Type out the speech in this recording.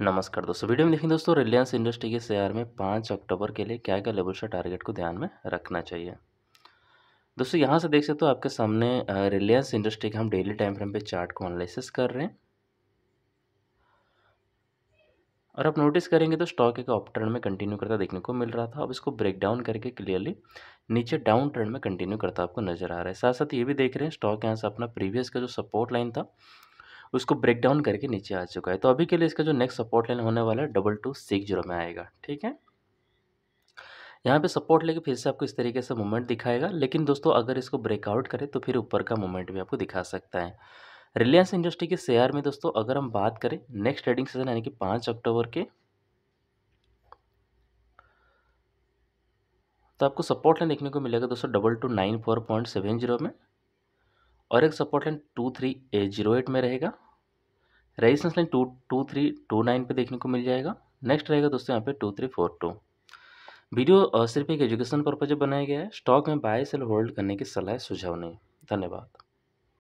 नमस्कार दोस्तों वीडियो में देखेंगे दोस्तों रिलायंस इंडस्ट्री के शेयर में पाँच अक्टूबर के लिए क्या क्या लेवल से टारगेट को ध्यान में रखना चाहिए दोस्तों यहाँ से देख सकते हो आपके सामने रिलायंस इंडस्ट्री के हम डेली टाइम फ्रेम पे चार्ट को एनालिसिस कर रहे हैं और आप नोटिस करेंगे तो स्टॉक एक अप ट्रेंड में कंटिन्यू करता देखने को मिल रहा था अब इसको ब्रेक डाउन करके क्लियरली नीचे डाउन ट्रेंड में कंटिन्यू करता आपको नजर आ रहा है साथ साथ ये भी देख रहे हैं स्टॉक यहाँ से अपना प्रीवियस का जो सपोर्ट लाइन था उसको ब्रेक डाउन करके नीचे आ चुका है तो अभी के लिए इसका जो नेक्स्ट सपोर्ट लाइन होने वाला है डबल टू सिक्स जीरो में आएगा ठीक है यहाँ पे सपोर्ट लेके फिर से आपको इस तरीके से मूवमेंट दिखाएगा लेकिन दोस्तों अगर इसको ब्रेकआउट करे तो फिर ऊपर का मूवमेंट भी आपको दिखा सकता है रिलायंस इंडस्ट्री के शेयर में दोस्तों अगर हम बात करें नेक्स्ट ट्रेडिंग सेशन यानी कि पाँच अक्टूबर के तो आपको सपोर्ट लाइन देखने को मिलेगा दोस्तों double two nine four point seven zero में और एक support line two three A zero eight में रहेगा resistance line two two three two nine पर देखने को मिल जाएगा नेक्स्ट रहेगा दोस्तों यहाँ पे two three four two video सिर्फ एक एजुकेशन पर्पज बनाया गया है स्टॉक में बाय सेल होल्ड करने की सलाह सुझाव नहीं धन्यवाद